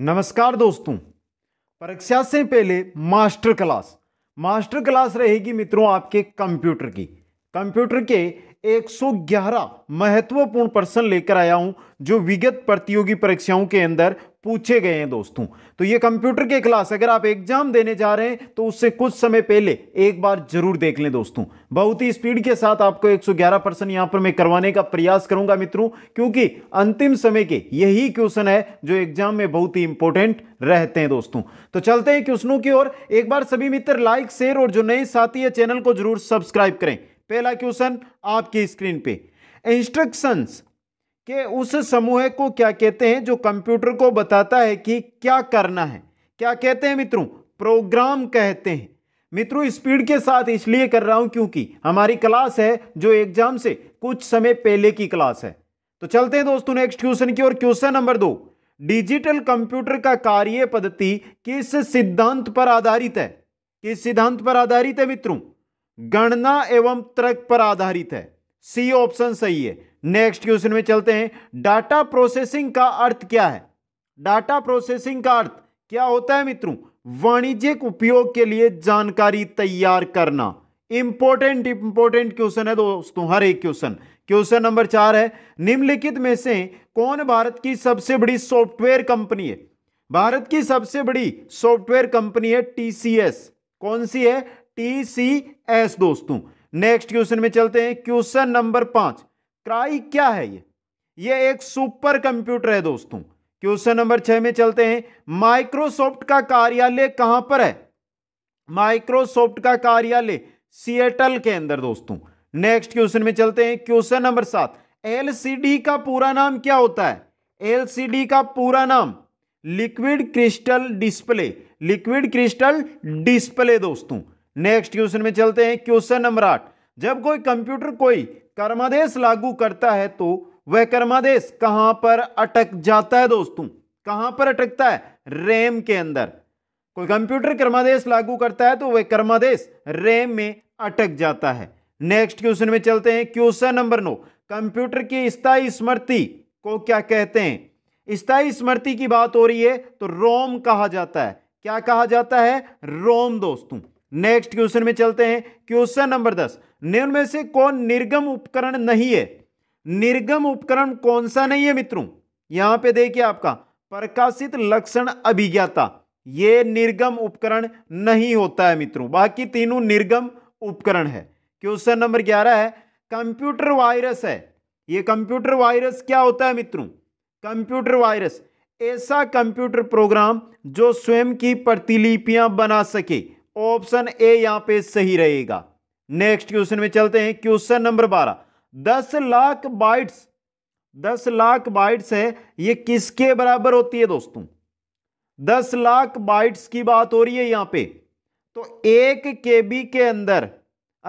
नमस्कार दोस्तों परीक्षा से पहले मास्टर क्लास मास्टर क्लास रहेगी मित्रों आपके कंप्यूटर की कंप्यूटर के 111 महत्वपूर्ण प्रश्न लेकर आया हूं जो विगत प्रतियोगी परीक्षाओं के अंदर पूछे गए हैं दोस्तों तो ये कंप्यूटर के क्लास अगर आप एग्जाम देने जा रहे हैं तो उससे कुछ समय पहले एक बार जरूर देख लें दोस्तों बहुत ही स्पीड के साथ आपको 111 परसेंट यहां पर मैं करवाने का प्रयास करूंगा मित्रों क्योंकि अंतिम समय के यही क्वेश्चन है जो एग्जाम में बहुत ही इंपॉर्टेंट रहते हैं दोस्तों तो चलते हैं क्वेश्चनों की ओर एक बार सभी मित्र लाइक शेयर और जो नए साथी है चैनल को जरूर सब्सक्राइब करें पहला क्वेश्चन आपकी स्क्रीन पे इंस्ट्रक्शंस के उस समूह को क्या कहते हैं जो कंप्यूटर को बताता है कि क्या करना है क्या कहते हैं मित्रों प्रोग्राम कहते हैं मित्रों स्पीड के साथ इसलिए कर रहा हूं क्योंकि हमारी क्लास है जो एग्जाम से कुछ समय पहले की क्लास है तो चलते हैं दोस्तों नेक्स्ट क्वेश्चन की ओर क्वेश्चन नंबर दो डिजिटल कंप्यूटर का कार्य पद्धति किस सिद्धांत पर आधारित है किस सिद्धांत पर आधारित है मित्रों गणना एवं तर्क पर आधारित है सी ऑप्शन सही है नेक्स्ट क्वेश्चन में चलते हैं डाटा प्रोसेसिंग का अर्थ क्या है डाटा प्रोसेसिंग का अर्थ क्या होता है मित्रों वाणिज्यिक उपयोग के लिए जानकारी तैयार करना इंपॉर्टेंट इंपॉर्टेंट क्वेश्चन है दोस्तों हर एक क्वेश्चन क्वेश्चन नंबर चार है निम्नलिखित में से कौन भारत की सबसे बड़ी सॉफ्टवेयर कंपनी है भारत की सबसे बड़ी सॉफ्टवेयर कंपनी है टीसीएस कौन सी है टीसीएस सी एस दोस्तों नेक्स्ट क्वेश्चन में चलते हैं क्वेश्चन नंबर पांच क्राई क्या है ये ये एक सुपर कंप्यूटर है दोस्तों क्वेश्चन नंबर छह में चलते हैं माइक्रोसॉफ्ट का कार्यालय कहां पर है माइक्रोसॉफ्ट का कार्यालय सिएटल के अंदर दोस्तों नेक्स्ट क्वेश्चन में चलते हैं क्वेश्चन नंबर सात एलसीडी का पूरा नाम क्या होता है एलसीडी का पूरा नाम liquid crystal display liquid crystal display दोस्तों नेक्स्ट क्वेश्चन में चलते हैं क्वेश्चन नंबर आठ जब कोई कंप्यूटर कोई कर्मादेश लागू करता है तो वह कर्मादेश कहां पर अटक जाता है दोस्तों कहां पर अटकता है रैम के अंदर कोई कंप्यूटर कर्मादेश लागू करता है तो वह कर्मादेश रैम में अटक जाता है नेक्स्ट क्वेश्चन में चलते हैं क्वेश्चन नंबर नौ कंप्यूटर की स्थायी स्मृति को क्या कहते हैं स्थायी स्मृति की बात हो रही है तो रोम कहा जाता है क्या कहा जाता है रोम दोस्तों नेक्स्ट क्वेश्चन में चलते हैं क्वेश्चन नंबर दस निम्न में से कौन निर्गम उपकरण नहीं है निर्गम उपकरण कौन सा नहीं है मित्रों यहां पे देखिए आपका प्रकाशित लक्षण अभिज्ञाता यह निर्गम उपकरण नहीं होता है मित्रों बाकी तीनों निर्गम उपकरण है क्वेश्चन नंबर ग्यारह है कंप्यूटर वायरस है यह कंप्यूटर वायरस क्या होता है मित्रों कंप्यूटर वायरस ऐसा कंप्यूटर प्रोग्राम जो स्वयं की प्रतिलिपियां बना सके ऑप्शन ए यहां पे सही रहेगा नेक्स्ट क्वेश्चन में चलते हैं क्वेश्चन नंबर बारह दस लाख बाइट्स दस लाख बाइट्स है ये किसके बराबर होती है दोस्तों दस लाख बाइट्स की बात हो रही है यहां पे तो एक के बी के अंदर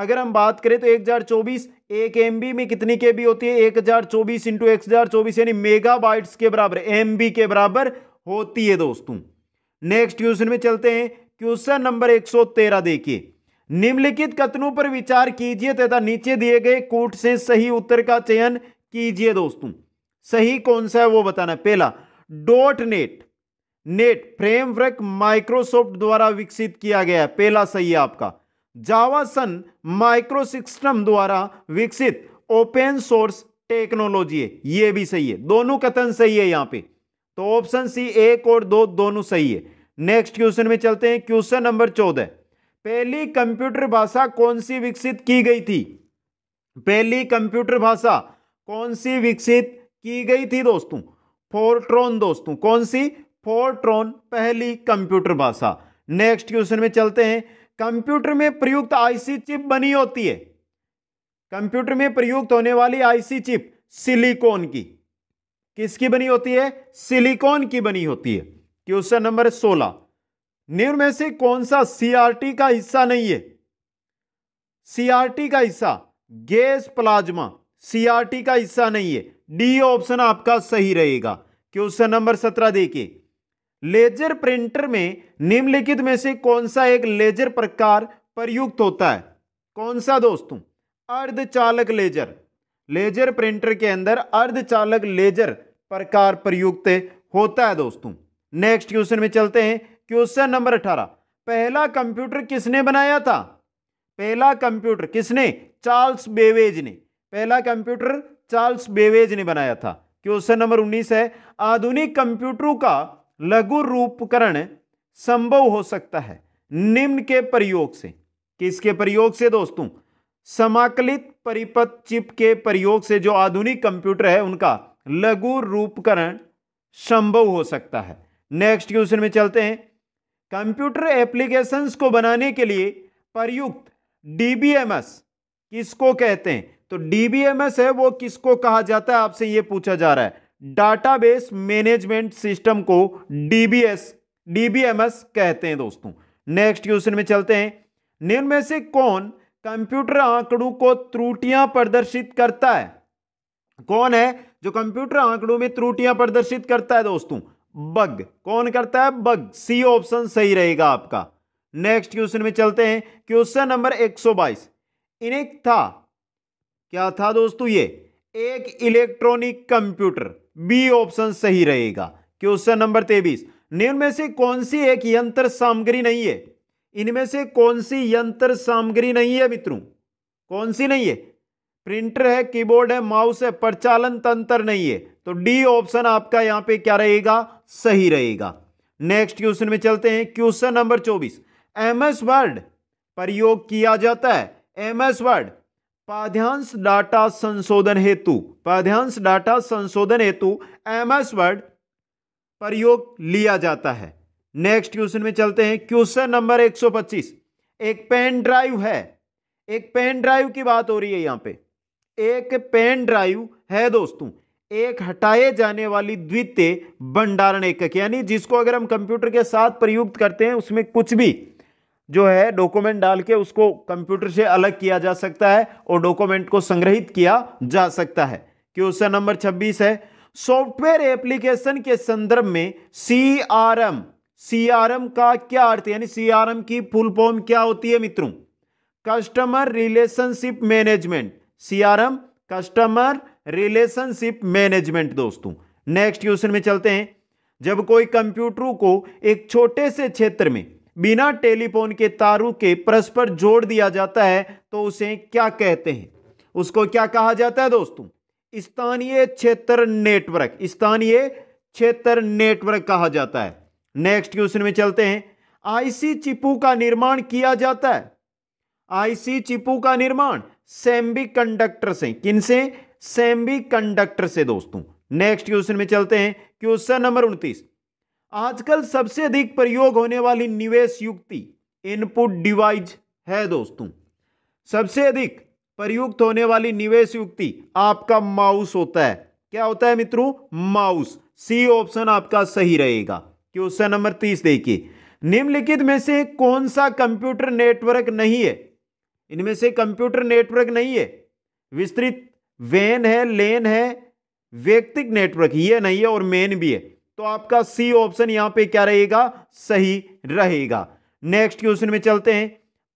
अगर हम बात करें तो एक हजार चौबीस एक एम बी में कितनी के बी होती है एक हजार चौबीस इंटू एक हजार चौबीस यानी मेगा बाइट्स के बराबर एम बी के बराबर होती है दोस्तों नेक्स्ट क्वेश्चन में चलते हैं क्वेश्चन नंबर 113 देखिए निम्नलिखित कथनों पर विचार कीजिए तथा नीचे दिए गए कोट से सही उत्तर का चयन कीजिए दोस्तों सही कौन सा है वो बताना पहला dot net net framework Microsoft द्वारा विकसित किया गया है पहला सही है आपका जावासन माइक्रोसिस्टम द्वारा विकसित ओपन सोर्स टेक्नोलॉजी है यह भी सही है दोनों कथन सही है यहां पे तो ऑप्शन सी एक और दो दोनों सही है नेक्स्ट क्वेश्चन में चलते हैं क्वेश्चन नंबर चौदह पहली कंप्यूटर भाषा कौन सी विकसित की गई थी पहली कंप्यूटर भाषा कौन सी विकसित की गई थी दोस्तों फोरट्रॉन दोस्तों कौन सी फोरट्रॉन पहली कंप्यूटर भाषा नेक्स्ट क्वेश्चन में चलते हैं कंप्यूटर में प्रयुक्त आईसी चिप बनी होती है कंप्यूटर में प्रयुक्त होने वाली आईसी चिप सिलिकॉन की किसकी बनी होती है सिलिकॉन की बनी होती है क्वेश्चन नंबर सोलह निम्न में से कौन सा सीआरटी का हिस्सा नहीं है सीआरटी का हिस्सा गैस प्लाज्मा सीआरटी का हिस्सा नहीं है डी ऑप्शन आपका सही रहेगा क्वेश्चन नंबर सत्रह देखिए लेजर प्रिंटर में निम्नलिखित में से कौन सा एक लेजर प्रकार प्रयुक्त होता है कौन सा दोस्तों अर्धचालक लेजर लेजर प्रिंटर के अंदर अर्धचालक लेजर प्रकार प्रयुक्त होता है दोस्तों नेक्स्ट क्वेश्चन में चलते हैं क्वेश्चन नंबर अठारह पहला कंप्यूटर किसने बनाया था पहला कंप्यूटर किसने चार्ल्स बेवेज ने पहला कंप्यूटर चार्ल्स बेवेज ने बनाया था क्वेश्चन नंबर उन्नीस है आधुनिक कंप्यूटरों का लघु रूपकरण संभव हो सकता है निम्न के प्रयोग से किसके प्रयोग से दोस्तों समाकलित परिपथ चिप के प्रयोग से जो आधुनिक कंप्यूटर है उनका लघु रूपकरण संभव हो सकता है नेक्स्ट क्वेश्चन में चलते हैं कंप्यूटर एप्लीकेशंस को बनाने के लिए प्रयुक्त डीबीएमएस किसको कहते हैं तो डीबीएमएस है वो किसको कहा जाता है आपसे ये पूछा जा रहा है डाटाबेस मैनेजमेंट सिस्टम को डीबीएस डीबीएमएस कहते हैं दोस्तों नेक्स्ट क्वेश्चन में चलते हैं निम्न में से कौन कंप्यूटर आंकड़ों को त्रुटियां प्रदर्शित करता है कौन है जो कंप्यूटर आंकड़ों में त्रुटियां प्रदर्शित करता है दोस्तों बग कौन करता है बग सी ऑप्शन सही रहेगा आपका नेक्स्ट क्वेश्चन में चलते हैं क्वेश्चन नंबर 122 इनिक था क्या था दोस्तों ये एक इलेक्ट्रॉनिक कंप्यूटर बी ऑप्शन सही रहेगा क्वेश्चन नंबर तेईस निम्न से कौन सी एक यंत्र सामग्री नहीं है इनमें से कौन सी यंत्र सामग्री नहीं है मित्रों कौन सी नहीं है प्रिंटर है कीबोर्ड है माउस है प्रचालन तंत्र नहीं है तो डी ऑप्शन आपका यहां पे क्या रहेगा सही रहेगा नेक्स्ट क्वेश्चन में चलते हैं क्वेश्चन नंबर चौबीस एमएस वर्ड प्रयोग किया जाता है एमएस वर्ड पाध्यांश डाटा संशोधन हेतु पाध्यांश डाटा संशोधन हेतु एमएस वर्ड प्रयोग लिया जाता है नेक्स्ट क्वेश्चन में चलते हैं क्वेश्चन नंबर 125 एक पेन ड्राइव है एक पेन ड्राइव की बात हो रही है यहां पे एक पेन ड्राइव है दोस्तों एक हटाए जाने वाली द्वितीय भंडारण एकक यानी जिसको अगर हम कंप्यूटर के साथ प्रयुक्त करते हैं उसमें कुछ भी जो है डॉक्यूमेंट डाल के उसको कंप्यूटर से अलग किया जा सकता है और डॉक्यूमेंट को संग्रहित किया जा सकता है क्वेश्चन नंबर 26 है सॉफ्टवेयर एप्लीकेशन के संदर्भ में C R M C R M का क्या अर्थ यानी सी आर एम की फुल फॉर्म क्या होती है मित्रों customer relationship management C R M customer relationship management दोस्तों नेक्स्ट क्वेश्चन में चलते हैं जब कोई कंप्यूटरों को एक छोटे से क्षेत्र में बिना टेलीफोन के तारों के परस्पर जोड़ दिया जाता है तो उसे क्या कहते हैं उसको क्या कहा जाता है दोस्तों स्थानीय क्षेत्र नेटवर्क स्थानीय क्षेत्र नेटवर्क कहा जाता है नेक्स्ट क्वेश्चन में चलते हैं आईसी चिपू का निर्माण किया जाता है आईसी चिपू का निर्माण सेम्बी कंडक्टर से किनसे सेमी कंडक्टर से दोस्तों नेक्स्ट क्वेश्चन में चलते हैं क्वेश्चन नंबर उनतीस आजकल सबसे अधिक प्रयोग होने वाली निवेश युक्ति इनपुट डिवाइस है दोस्तों सबसे अधिक प्रयुक्त होने वाली निवेश युक्ति आपका माउस होता है क्या होता है मित्रों माउस सी ऑप्शन आपका सही रहेगा क्वेश्चन नंबर तीस देखिए निम्नलिखित में से कौन सा कंप्यूटर नेटवर्क नहीं है इनमें से कंप्यूटर नेटवर्क नहीं है विस्तृत वेन है लेन है व्यक्तिक नेटवर्क ये नहीं है और मेन भी है तो आपका सी ऑप्शन यहां पे क्या रहेगा सही रहेगा नेक्स्ट क्वेश्चन में चलते हैं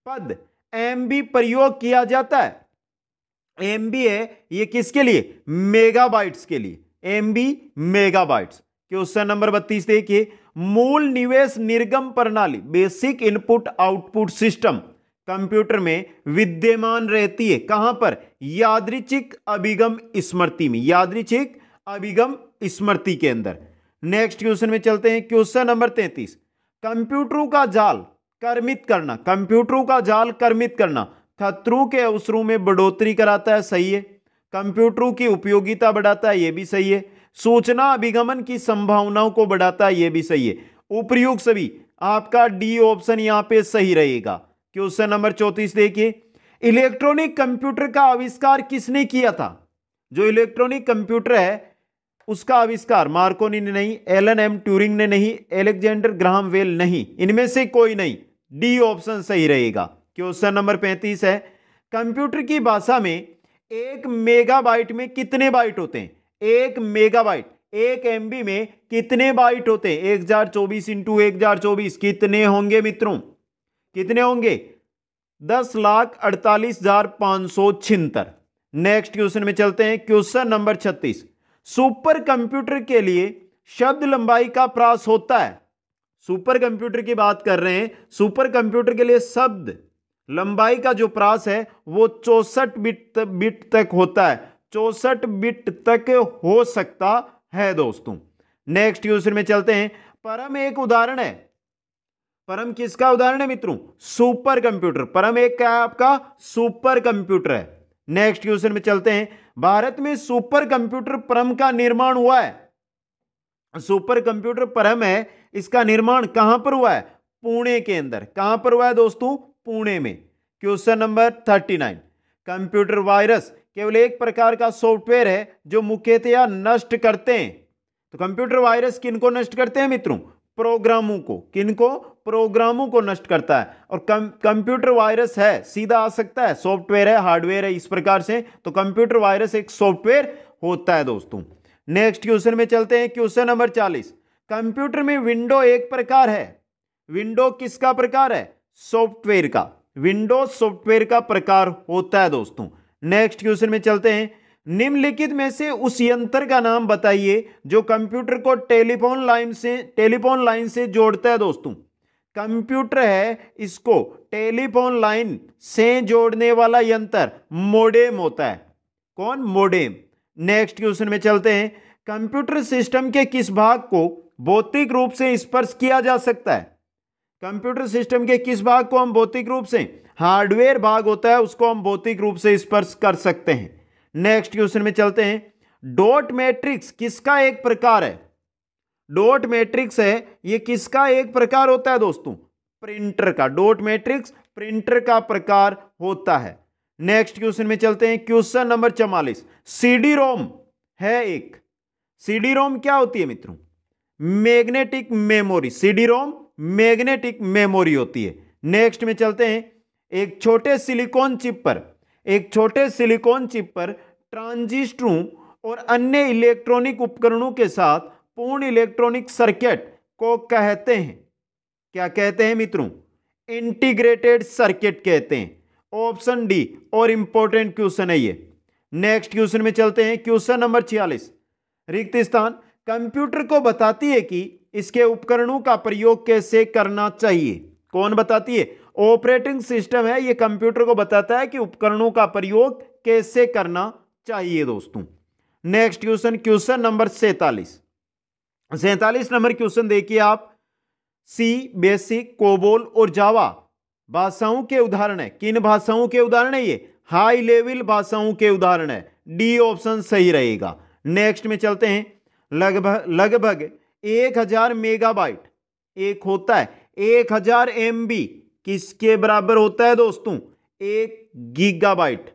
पद एम बी प्रयोग किया जाता है एम बी है ये किसके लिए मेगाबाइट्स के लिए M B megabytes question number बत्तीस देखिए मूल निवेश निर्गम प्रणाली basic input output system computer में विद्यमान रहती है कहां पर यादृचिक अभिगम स्मृति में यादृचिक अभिगम स्मृति के अंदर नेक्स्ट क्वेश्चन में चलते हैं क्वेश्चन नंबर तैतीस कंप्यूटरों का जाल कर्मित करना कंप्यूटरों का जाल कर्मित करना खतरों के अवसरों में बढ़ोतरी कराता है सही है कंप्यूटरों की उपयोगिता बढ़ाता है यह भी सही है सूचना अभिगमन की संभावनाओं को बढ़ाता है यह भी सही है उपयोग सभी आपका डी ऑप्शन यहां पे सही रहेगा क्वेश्चन नंबर चौतीस देखिए इलेक्ट्रॉनिक कंप्यूटर का आविष्कार किसने किया था जो इलेक्ट्रॉनिक कंप्यूटर है उसका आविष्कार मार्कोनी ने नहीं एलन एम ट्यूरिंग ने नहीं एलेक्जेंडर ग्राहम वेल नहीं इनमें से कोई नहीं डी ऑप्शन सही रहेगा क्वेश्चन नंबर पैंतीस है कंप्यूटर की भाषा में एक मेगाबाइट में कितने बाइट होते हैं एक मेगाबाइट एक एमबी में कितने बाइट होते हैं एक हजार चौबीस इंटू एक हजार चौबीस कितने होंगे मित्रों कितने होंगे दस लाख अड़तालीस हजार पांच सौ छिहत्तर नेक्स्ट क्वेश्चन में चलते हैं क्वेश्चन नंबर छत्तीस सुपर कंप्यूटर के लिए शब्द लंबाई का प्रास होता है सुपर कंप्यूटर की बात कर रहे हैं सुपर कंप्यूटर के लिए शब्द लंबाई का जो प्रास है वो चौसठ बिट बिट तक होता है चौसठ बिट तक हो सकता है दोस्तों नेक्स्ट क्वेश्चन में चलते हैं परम एक उदाहरण है परम किसका उदाहरण है मित्रों सुपर कंप्यूटर परम एक क्या है आपका सुपर कंप्यूटर है नेक्स्ट क्वेश्चन में चलते हैं भारत में सुपर कंप्यूटर परम का निर्माण हुआ है सुपर कंप्यूटर परम है इसका निर्माण कहां पर हुआ है पुणे के अंदर कहां पर हुआ है दोस्तों पुणे में question number thirty nine computer virus केवल एक प्रकार का सॉफ्टवेयर है जो मुख्यतया नष्ट करते हैं तो कंप्यूटर वायरस किनको नष्ट करते हैं मित्रों प्रोग्रामों को किनको प्रोग्रामों को नष्ट करता है और कम कंप्यूटर वायरस है सीधा आ सकता है सॉफ्टवेयर है हार्डवेयर है इस प्रकार से तो कंप्यूटर वायरस एक सॉफ्टवेयर होता है दोस्तों नेक्स्ट क्वेश्चन में चलते हैं क्वेश्चन नंबर चालीस कंप्यूटर में विंडो एक प्रकार है विंडो किसका प्रकार है सॉफ्टवेयर का विंडो सॉफ्टवेयर का प्रकार होता है दोस्तों नेक्स्ट क्वेश्चन में चलते हैं निम्नलिखित में से उस यंत्र का नाम बताइए जो कंप्यूटर को टेलीफोन लाइन से टेलीफोन लाइन से जोड़ता है दोस्तों कंप्यूटर है इसको टेलीफोन लाइन से जोड़ने वाला यंत्र मोडेम होता है कौन मोडेम नेक्स्ट क्वेश्चन में चलते हैं कंप्यूटर सिस्टम के किस भाग को भौतिक रूप से स्पर्श किया जा सकता है कंप्यूटर सिस्टम के किस भाग को हम भौतिक रूप से हार्डवेयर भाग होता है उसको हम भौतिक रूप से स्पर्श कर सकते हैं नेक्स्ट क्वेश्चन में चलते हैं डॉट मैट्रिक्स किसका एक प्रकार है डॉट मैट्रिक्स है ये किसका एक प्रकार होता है दोस्तों प्रिंटर का डॉट मैट्रिक्स प्रिंटर का प्रकार होता है नेक्स्ट क्वेश्चन में चलते हैं क्वेश्चन नंबर चवालीस सीडी रोम है एक सीडी रोम क्या होती है मित्रों magnetic memory CD ROM magnetic memory होती है नेक्स्ट में चलते हैं एक छोटे सिलिकॉन चिप पर एक छोटे सिलिकॉन चिप पर ट्रांजिस्टरों और अन्य इलेक्ट्रॉनिक उपकरणों के साथ पूर्ण इलेक्ट्रॉनिक सर्किट को कहते हैं क्या कहते हैं मित्रों इंटीग्रेटेड सर्किट कहते हैं ऑप्शन डी और इंपॉर्टेंट क्वेश्चन है ये नेक्स्ट क्वेश्चन में चलते हैं क्वेश्चन नंबर छियालीस रिक्त स्थान कंप्यूटर को बताती है कि इसके उपकरणों का प्रयोग कैसे करना चाहिए कौन बताती है ऑपरेटिंग सिस्टम है ये कंप्यूटर को बताता है कि उपकरणों का प्रयोग कैसे करना चाहिए दोस्तों नेक्स्ट क्वेश्चन क्वेश्चन नंबर सैतालीस सैतालीस नंबर क्वेश्चन देखिए आप सी बेसिक कोबोल और जावा भाषाओं के उदाहरण है किन भाषाओं के उदाहरण है ये हाई लेवल भाषाओं के उदाहरण है डी ऑप्शन सही रहेगा नेक्स्ट में चलते हैं लगभग लगभग एक हजार मेगाबाइट एक होता है एक हजार एम बी किसके बराबर होता है दोस्तों एक गीगाबाइट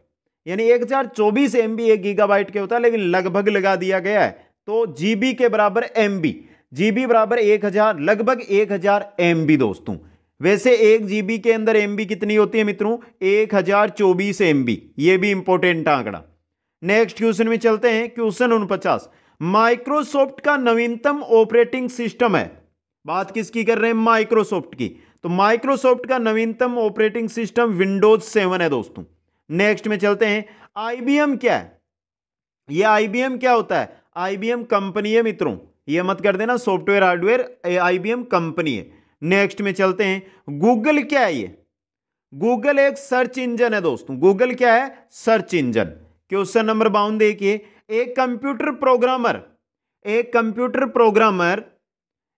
यानी एक हजार चौबीस एम बी एक गीगाबाइट के होता है लेकिन लगभग लगा दिया गया है तो जीबी के बराबर एम बी जीबी बराबर एक हजार लगभग एक हजार एम बी दोस्तों वैसे एक जीबी के अंदर एम बी कितनी होती है मित्रों एक हजार चौबीस एम बी ये भी इंपॉर्टेंट आंकड़ा नेक्स्ट क्वेश्चन में चलते हैं क्वेश्चन उनपचास माइक्रोसॉफ्ट का नवीनतम ऑपरेटिंग सिस्टम है बात किसकी कर रहे हैं माइक्रोसॉफ्ट की तो माइक्रोसॉफ्ट का नवीनतम ऑपरेटिंग सिस्टम विंडोज सेवन है दोस्तों नेक्स्ट में चलते हैं आईबीएम क्या है ये आईबीएम क्या होता है आईबीएम कंपनी है मित्रों ये मत कर देना सॉफ्टवेयर हार्डवेयर आईबीएम कंपनी है नेक्स्ट में चलते हैं गूगल क्या है ये गूगल एक सर्च इंजन है दोस्तों गूगल क्या है सर्च इंजन क्वेश्चन नंबर बाउन देखिए एक कंप्यूटर प्रोग्रामर एक कंप्यूटर प्रोग्रामर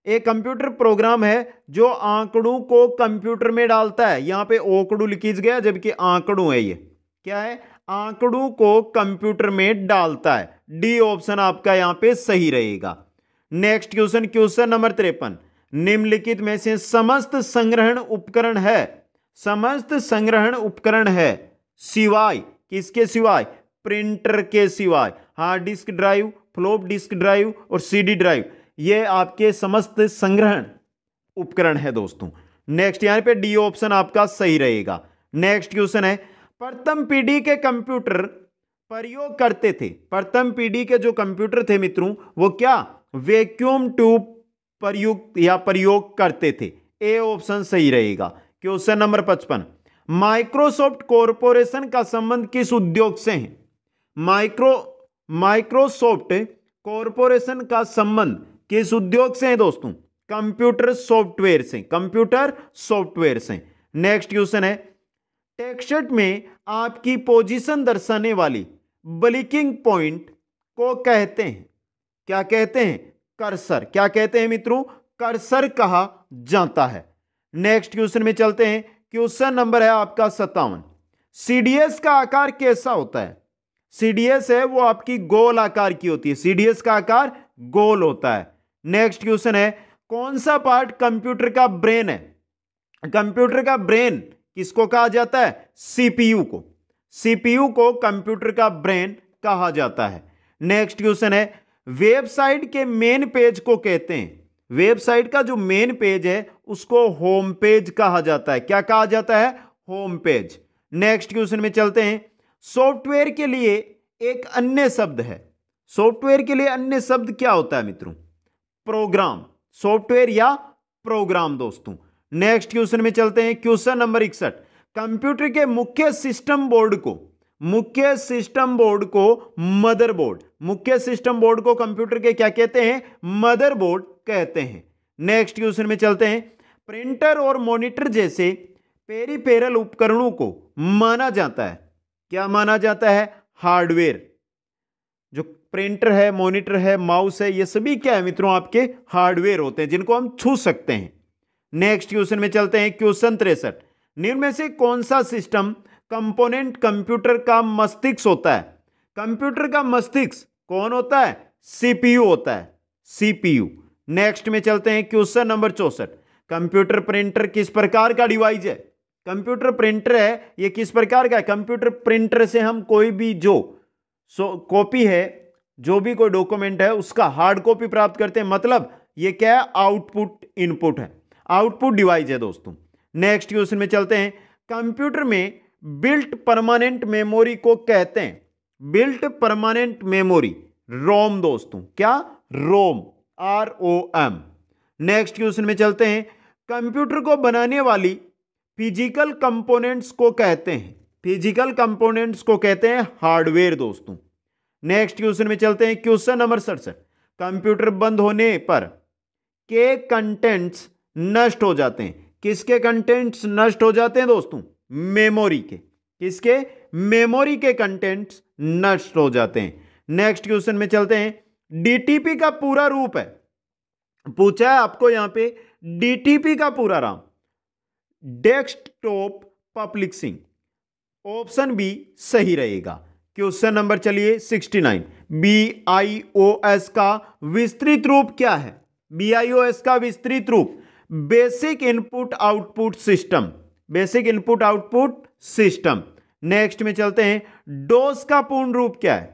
एक कंप्यूटर प्रोग्राम है जो आंकड़ों को कंप्यूटर में डालता है यहां पे ओकड़ू लिखीज गया जबकि आंकड़ों है ये क्या है आंकड़ों को कंप्यूटर में डालता है डी ऑप्शन आपका यहां पे सही रहेगा नेक्स्ट क्वेश्चन क्वेश्चन नंबर तिरपन निम्नलिखित में से समस्त संग्रहण उपकरण है समस्त संग्रहण उपकरण है सिवाय किसके सिवाय प्रिंटर के सिवाय hard disk drive floppy disk drive और सीडी ड्राइव ये आपके समस्त संग्रहण उपकरण है दोस्तों नेक्स्ट यहां पे डी ऑप्शन आपका सही रहेगा नेक्स्ट क्वेश्चन है प्रथम पीढ़ी के कंप्यूटर प्रयोग करते थे प्रथम पीढ़ी के जो कंप्यूटर थे मित्रों वो क्या वैक्यूम ट्यूब प्रयुक्त या प्रयोग करते थे ए ऑप्शन सही रहेगा क्वेश्चन नंबर पचपन माइक्रोसॉफ्ट कॉरपोरेशन का संबंध किस उद्योग से है माइक्रो माइक्रोसॉफ्ट कॉरपोरेशन का संबंध किस उद्योग से है दोस्तों कंप्यूटर सॉफ्टवेयर से कंप्यूटर सॉफ्टवेयर से नेक्स्ट क्वेश्चन है टेक्सट में आपकी पोजीशन दर्शाने वाली ब्लिकिंग पॉइंट को कहते हैं क्या कहते हैं कर्सर क्या कहते हैं मित्रों कर्सर कहा जाता है नेक्स्ट क्वेश्चन में चलते हैं क्वेश्चन नंबर है आपका सत्तावन सीडीएस का आकार कैसा होता है सीडीएस है वो आपकी गोल आकार की होती है सीडीएस का आकार गोल होता है नेक्स्ट क्वेश्चन है कौन सा पार्ट कंप्यूटर का ब्रेन है कंप्यूटर का ब्रेन किसको कहा जाता है सीपीयू को सीपीयू को कंप्यूटर का ब्रेन कहा जाता है नेक्स्ट क्वेश्चन है वेबसाइट के मेन पेज को कहते हैं वेबसाइट का जो मेन पेज है उसको होम पेज कहा जाता है क्या कहा जाता है होम पेज नेक्स्ट क्वेश्चन में चलते हैं सॉफ्टवेयर के लिए एक अन्य शब्द है सॉफ्टवेयर के लिए अन्य शब्द क्या होता है मित्रों प्रोग्राम सॉफ्टवेयर या प्रोग्राम दोस्तों नेक्स्ट क्वेश्चन में चलते हैं क्वेश्चन नंबर इकसठ कंप्यूटर के मुख्य सिस्टम बोर्ड को मुख्य सिस्टम बोर्ड को मदरबोर्ड मुख्य सिस्टम बोर्ड को कंप्यूटर के क्या कहते हैं मदरबोर्ड कहते हैं नेक्स्ट क्वेश्चन में चलते हैं प्रिंटर और मॉनिटर जैसे पेरीफेरल उपकरणों को माना जाता है क्या माना जाता है हार्डवेयर जो प्रिंटर है मॉनिटर है माउस है ये सभी क्या है मित्रों आपके हार्डवेयर होते हैं जिनको हम छू सकते हैं नेक्स्ट क्वेश्चन में चलते हैं क्वेश्चन तिरसठ निम्न से कौन सा सिस्टम कंपोनेंट कंप्यूटर का मस्तिष्क होता है कंप्यूटर का मस्तिष्क कौन होता है सीपीयू होता है सीपीयू नेक्स्ट में चलते हैं क्वेश्चन नंबर चौसठ कंप्यूटर प्रिंटर किस प्रकार का डिवाइस है कंप्यूटर प्रिंटर है ये किस प्रकार का है कंप्यूटर प्रिंटर से हम कोई भी जो सो कॉपी है जो भी कोई डॉक्यूमेंट है उसका हार्ड कॉपी प्राप्त करते हैं मतलब ये क्या है आउटपुट इनपुट है आउटपुट डिवाइस है दोस्तों नेक्स्ट क्वेश्चन में चलते हैं कंप्यूटर में बिल्ट परमानेंट मेमोरी को कहते हैं बिल्ट परमानेंट मेमोरी रोम दोस्तों क्या ROM R O M next question में चलते हैं कंप्यूटर को बनाने वाली फिजिकल कंपोनेंट्स को कहते हैं फिजिकल कंपोनेंट्स को कहते हैं हार्डवेयर दोस्तों नेक्स्ट क्वेश्चन में चलते हैं क्वेश्चन नंबर सड़सठ कंप्यूटर बंद होने पर के कंटेंट्स नष्ट हो जाते हैं किसके कंटेंट्स नष्ट हो जाते हैं दोस्तों मेमोरी के किसके मेमोरी के कंटेंट्स नष्ट हो जाते हैं नेक्स्ट क्वेश्चन में चलते हैं डीटीपी का पूरा रूप है पूछा है आपको यहां पे डीटीपी का पूरा नाम desktop publishing option B सही रहेगा क्वेश्चन नंबर चलिए 69 एस का विस्तृत रूप क्या है एस का विस्तृत रूप basic input output system basic input output system next में चलते हैं डोस का पूर्ण रूप क्या है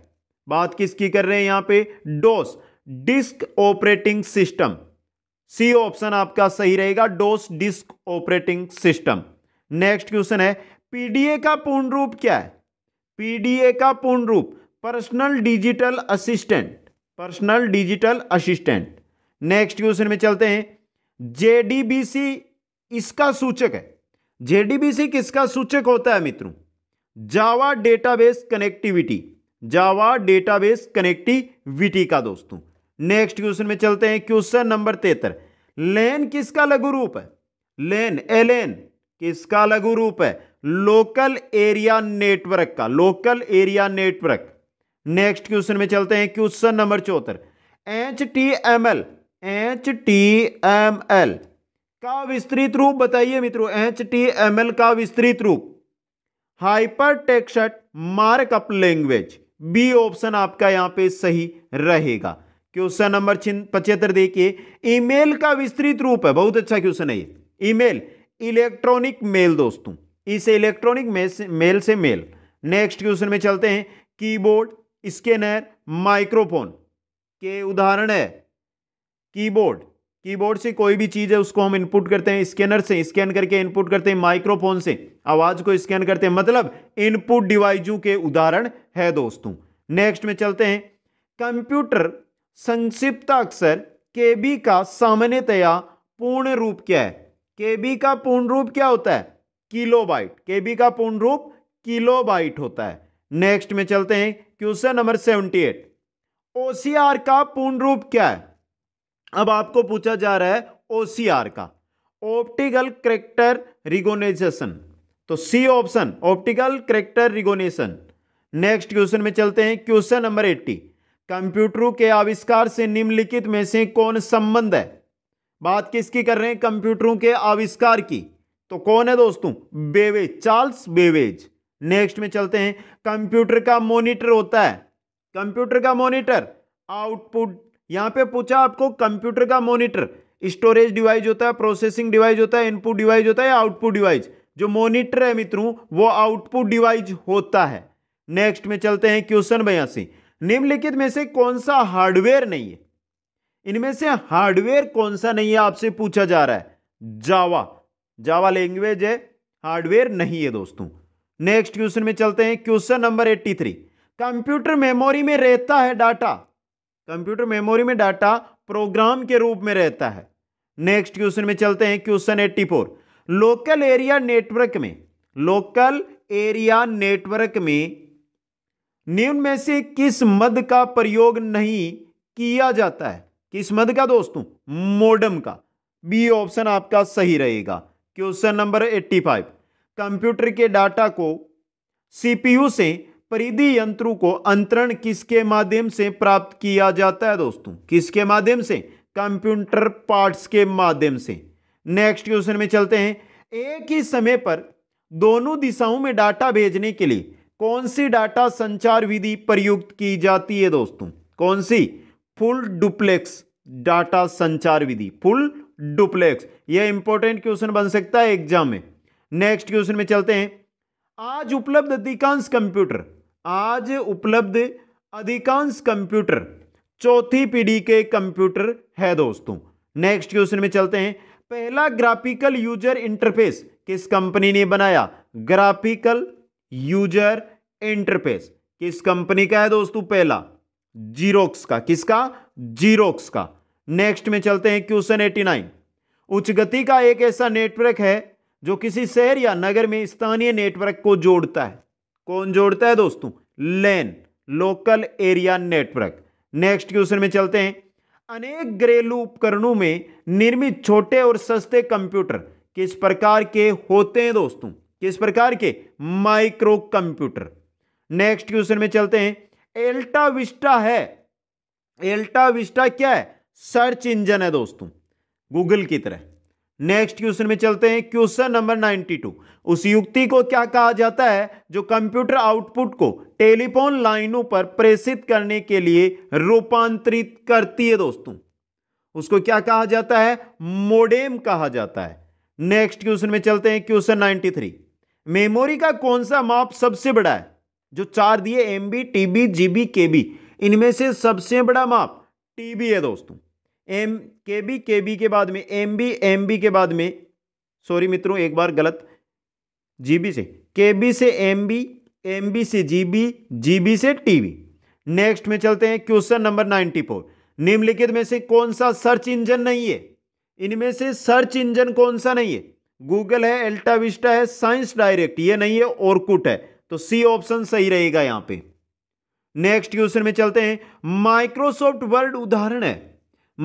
बात किसकी कर रहे हैं यहां पे DOS disk operating system C option आपका सही रहेगा DOS disk operating system next question है पीडीए का पूर्ण रूप क्या है पीडीए का पूर्ण रूप personal digital assistant personal digital assistant next question में चलते हैं जेडीबीसी इसका सूचक है जेडीबीसी किसका सूचक होता है मित्रों Java database connectivity Java database connectivity का दोस्तों नेक्स्ट क्वेश्चन में चलते हैं क्वेश्चन नंबर तेतर लेन किसका लघु रूप है लेन एलेन किसका लघु रूप है लोकल एरिया नेटवर्क का local area network next question में चलते हैं क्वेश्चन नंबर चौहत्तर H T M L H T M L का विस्तृत रूप बताइए मित्रों एच टी एम एल का विस्तृत रूप hyper text markup language B option आपका यहां पे सही रहेगा क्वेश्चन नंबर पचहत्तर देखिए ईमेल का विस्तृत रूप है बहुत अच्छा क्वेश्चन है ये ईमेल इलेक्ट्रॉनिक मेल दोस्तों इसे इलेक्ट्रॉनिक मेल से मेल नेक्स्ट क्वेश्चन में चलते हैं कीबोर्ड स्कैनर माइक्रोफोन के उदाहरण है कीबोर्ड कीबोर्ड से कोई भी चीज़ है उसको हम इनपुट करते हैं स्कैनर से स्कैन करके इनपुट करते हैं माइक्रोफोन से आवाज़ को स्कैन करते हैं मतलब इनपुट डिवाइजों के उदाहरण है दोस्तों नेक्स्ट में चलते हैं कंप्यूटर संक्षिप्त अक्षर के का सामान्यतया पूर्ण रूप क्या है के का पूर्ण रूप क्या होता है किलोबाइट केबी का पूर्ण रूप किलोबाइट होता है नेक्स्ट में चलते हैं question number seventy eight OCR का पूर्ण रूप क्या है अब आपको पूछा जा रहा है ओसीआर का ऑप्टिकल करेक्टर रिगोनाइजेशन तो C option optical character recognition next question में चलते हैं क्वेश्चन नंबर एट्टी कंप्यूटरों के आविष्कार से निम्नलिखित में से कौन संबंध है बात किसकी कर रहे हैं कंप्यूटरों के आविष्कार की तो कौन है दोस्तों बेवेज चार्ल्स बेवेज नेक्स्ट में चलते हैं कंप्यूटर का मॉनिटर होता है कंप्यूटर का मॉनिटर आउटपुट यहां पे पूछा आपको कंप्यूटर का मॉनिटर स्टोरेज डिवाइस होता है प्रोसेसिंग डिवाइस होता है इनपुट डिवाइस होता है आउटपुट डिवाइस जो मॉनिटर है मित्रों वो आउटपुट डिवाइस होता है नेक्स्ट में चलते हैं क्वेश्चन बयासी निम्नलिखित में से कौन सा हार्डवेयर नहीं है इनमें से हार्डवेयर कौन सा नहीं है आपसे पूछा जा रहा है जावा जावा लैंग्वेज है हार्डवेयर नहीं है दोस्तों नेक्स्ट क्वेश्चन में चलते हैं question number eighty three computer memory में रहता है डाटा कंप्यूटर मेमोरी में डाटा प्रोग्राम के रूप में रहता है नेक्स्ट क्वेश्चन में चलते हैं question eighty four local area network में लोकल एरिया नेटवर्क में निम्न में से किस मद का प्रयोग नहीं किया जाता है किस मद का दोस्तों मोडम का बी ऑप्शन आपका सही रहेगा क्वेश्चन नंबर 85 कंप्यूटर के डाटा को सीपीयू से परिधि यंत्रों को अंतरण किसके माध्यम से प्राप्त किया जाता है दोस्तों किसके माध्यम से कंप्यूटर पार्ट्स के माध्यम से नेक्स्ट क्वेश्चन में चलते हैं एक ही समय पर दोनों दिशाओं में डाटा भेजने के लिए कौन सी डाटा संचार विधि प्रयुक्त की जाती है दोस्तों कौन सी फुल डुप्लेक्स डाटा संचार विधि फुल डुप्लेक्स यह इंपॉर्टेंट क्वेश्चन बन सकता है एग्जाम में नेक्स्ट क्वेश्चन में चलते हैं आज उपलब्ध अधिकांश कंप्यूटर आज उपलब्ध अधिकांश कंप्यूटर चौथी पीढ़ी के कंप्यूटर है दोस्तों नेक्स्ट क्वेश्चन में चलते हैं पहला ग्राफिकल यूजर इंटरफेस किस कंपनी ने बनाया ग्राफिकल यूजर इंटरफेस किस कंपनी का है दोस्तों पहला जीरोक्स का किसका जीरोक्स का नेक्स्ट में चलते हैं क्वेश्चन एटी नाइन उच्च गति का एक ऐसा नेटवर्क है जो किसी शहर या नगर में स्थानीय नेटवर्क को जोड़ता है कौन जोड़ता है दोस्तों LAN local area network next question में चलते हैं अनेक घरेलू उपकरणों में निर्मित छोटे और सस्ते कंप्यूटर किस प्रकार के होते हैं दोस्तों किस प्रकार के माइक्रो कंप्यूटर नेक्स्ट क्वेश्चन में चलते हैं एल्टा विस्टा है एल्टा विस्टा क्या है सर्च इंजन है दोस्तों गूगल की तरह नेक्स्ट क्वेश्चन में चलते हैं क्वेश्चन नंबर 92 उस युक्ति को क्या कहा जाता है जो कंप्यूटर आउटपुट को टेलीफोन लाइनों पर प्रेषित करने के लिए रूपांतरित करती है दोस्तों उसको क्या कहा जाता है मोडेम कहा जाता है नेक्स्ट क्वेश्चन में चलते हैं क्वेश्चन 93 मेमोरी का कौन सा माप सबसे बड़ा है जो चार दिए M B TB GB KB इनमें से सबसे बड़ा माप टीबी है दोस्तों एम के बी के बी के बाद में एम बी एम बी के बाद में सॉरी मित्रों एक बार गलत जी बी से के बी से एम बी एम बी से जी बी जी बी से टी बी नेक्स्ट में चलते हैं क्वेश्चन नंबर नाइन्टी फोर निम्नलिखित में से कौन सा सर्च इंजन नहीं है इनमें से सर्च इंजन कौन सा नहीं है गूगल है एल्टा विस्टा है साइंस डायरेक्ट ये नहीं है ओरकुट है तो सी ऑप्शन सही रहेगा यहां पे नेक्स्ट क्वेश्चन में चलते हैं माइक्रोसॉफ्ट वर्ड उदाहरण है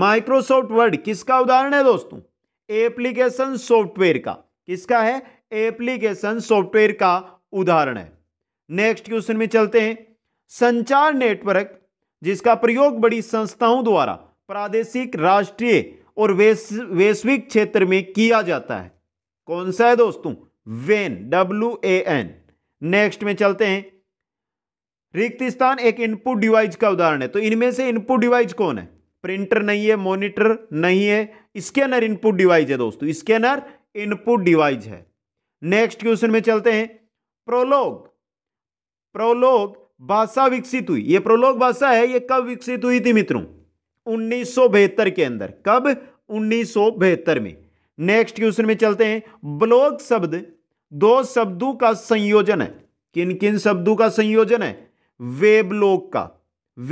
माइक्रोसॉफ्ट वर्ड किसका उदाहरण है दोस्तों एप्लीकेशन सॉफ्टवेयर का किसका है एप्लीकेशन सॉफ्टवेयर का उदाहरण है नेक्स्ट क्वेश्चन में चलते हैं संचार नेटवर्क जिसका प्रयोग बड़ी संस्थाओं द्वारा प्रादेशिक राष्ट्रीय और वैश्विक क्षेत्र में किया जाता है कौन सा है दोस्तों वेन डब्ल्यू ए एन नेक्स्ट में चलते हैं रिक्त स्थान एक इनपुट डिवाइस का उदाहरण है तो इनमें से इनपुट डिवाइस कौन है प्रिंटर नहीं है मॉनिटर नहीं है स्कैनर इनपुट डिवाइस है दोस्तों स्कैनर इनपुट डिवाइस है नेक्स्ट क्वेश्चन में चलते हैं प्रोलोग प्रोलोग भाषा विकसित हुई ये प्रोलोग भाषा है ये कब विकसित हुई थी मित्रों उन्नीस के अंदर कब उन्नीस में नेक्स्ट क्वेश्चन में चलते हैं ब्लॉग शब्द दो शब्दों का संयोजन है किन किन शब्दों का संयोजन है वेबलोक का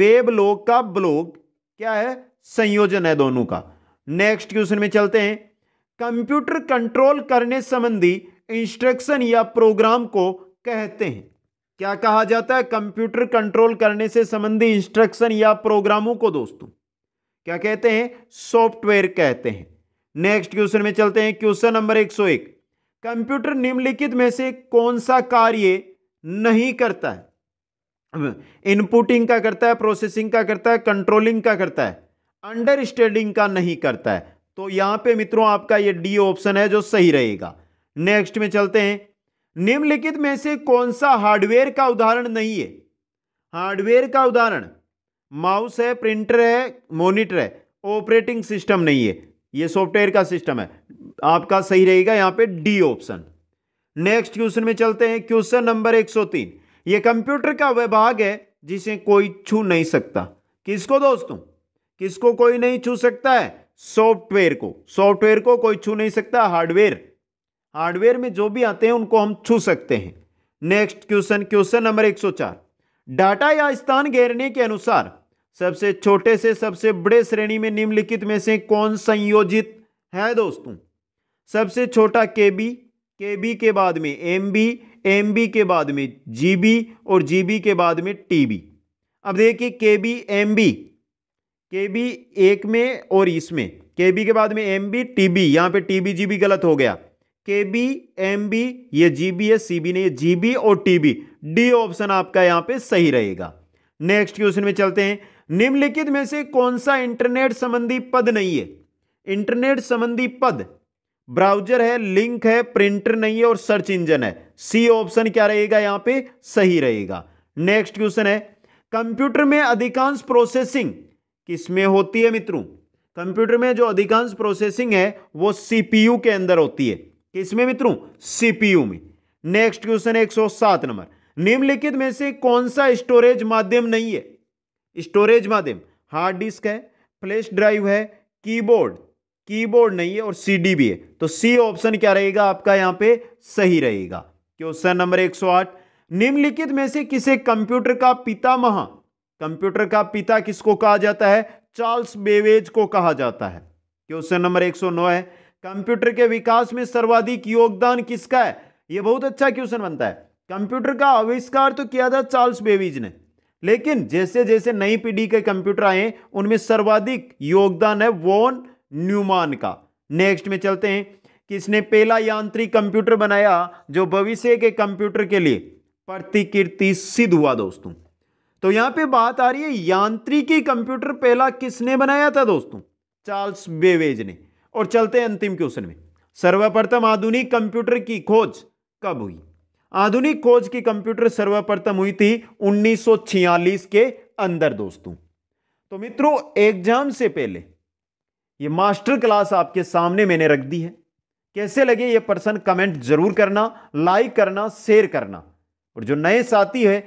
वेबलोक का ब्लॉग क्या है संयोजन है दोनों का नेक्स्ट क्वेश्चन में चलते हैं कंप्यूटर कंट्रोल करने संबंधी इंस्ट्रक्शन या प्रोग्राम को कहते हैं क्या कहा जाता है कंप्यूटर कंट्रोल करने से संबंधी इंस्ट्रक्शन या प्रोग्रामों को दोस्तों क्या कहते हैं सॉफ्टवेयर कहते हैं नेक्स्ट क्वेश्चन में चलते हैं क्वेश्चन नंबर 101 कंप्यूटर निम्नलिखित में से कौन सा कार्य नहीं करता है इनपुटिंग का करता है प्रोसेसिंग का करता है कंट्रोलिंग का करता है अंडरस्टैंडिंग का नहीं करता है तो यहां पे मित्रों आपका ये डी ऑप्शन है जो सही रहेगा नेक्स्ट में चलते हैं निम्नलिखित में से कौन सा हार्डवेयर का उदाहरण नहीं है हार्डवेयर का उदाहरण माउस है प्रिंटर है मोनिटर है ऑपरेटिंग सिस्टम नहीं है ये सॉफ्टवेयर का सिस्टम है आपका सही रहेगा यहाँ पे डी ऑप्शन नेक्स्ट क्वेश्चन में चलते हैं क्वेश्चन नंबर ये कंप्यूटर का वह भाग है जिसे कोई छू नहीं सकता किसको दोस्तों किसको कोई नहीं छू सकता है सॉफ्टवेयर को सॉफ्टवेयर को कोई छू नहीं सकता हार्डवेयर हार्डवेयर में जो भी आते हैं उनको हम छू सकते हैं next question question number 104 data या स्थान घेरने के अनुसार सबसे छोटे से सबसे बड़े श्रेणी में निम्नलिखित में से कौन संयोजित है दोस्तों सबसे छोटा के बी के बी के बाद में एम बी एम के बाद में जी और जी के बाद में टी अब देखिए K B M B K B एक में और इसमें के बी के बाद में एम बी टी बी यहाँ पर टी बी जी बी गलत हो गया के बी एम बी ये जी बी है सी बी नहीं जी बी और टी बी डी ऑप्शन आपका यहाँ पे सही रहेगा नेक्स्ट क्वेश्चन में चलते हैं निम्नलिखित में से कौन सा इंटरनेट संबंधी पद नहीं है इंटरनेट संबंधी पद ब्राउजर है लिंक है प्रिंटर नहीं है और सर्च इंजन है सी ऑप्शन क्या रहेगा यहां पे सही रहेगा नेक्स्ट क्वेश्चन है कंप्यूटर में अधिकांश प्रोसेसिंग किसमें होती है मित्रों कंप्यूटर में जो अधिकांश प्रोसेसिंग है वो सीपीयू के अंदर होती है किसमें मित्रों सीपीयू में नेक्स्ट क्वेश्चन है 107 नंबर निम्नलिखित में से कौन सा स्टोरेज माध्यम नहीं है स्टोरेज माध्यम हार्ड डिस्क है फ्लैश ड्राइव है कीबोर्ड कीबोर्ड नहीं है और सीडी भी है तो सी ऑप्शन क्या रहेगा आपका यहां पे सही रहेगा क्वेश्चन नंबर 108 निम्नलिखित में से किसे कंप्यूटर का महा कंप्यूटर का पिता किसको कहा जाता है चार्ल्स बेवेज को कहा जाता है क्वेश्चन नंबर 109 है कंप्यूटर के विकास में सर्वाधिक योगदान किसका है यह बहुत अच्छा क्वेश्चन बनता है कंप्यूटर का आविष्कार तो किया था चार्ल्स बेवेज ने लेकिन जैसे जैसे नई पीढ़ी के कंप्यूटर आए उनमें सर्वाधिक योगदान है वॉन न्यूमान का नेक्स्ट में चलते हैं किसने पहला यांत्रिक कंप्यूटर बनाया जो भविष्य के कंप्यूटर के लिए प्रतिकीर्ति सिद्ध हुआ दोस्तों तो यहां पे बात आ रही है यांत्रिकी कंप्यूटर पहला किसने बनाया था दोस्तों चार्ल्स बेवेज ने और चलते हैं अंतिम क्वेश्चन में सर्वप्रथम आधुनिक कंप्यूटर की खोज कब हुई आधुनिक खोज की कंप्यूटर सर्वप्रथम हुई थी 1946 के अंदर दोस्तों तो मित्रों एग्जाम से पहले ये मास्टर क्लास आपके सामने मैंने रख दी है कैसे लगे ये पर्सन कमेंट जरूर करना लाइक करना शेयर करना और जो नए साथी है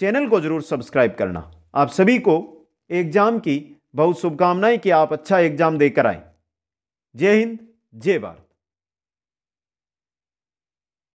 चैनल को जरूर सब्सक्राइब करना आप सभी को एग्जाम की बहुत शुभकामनाएं कि आप अच्छा एग्जाम देकर आए जय हिंद जय भारत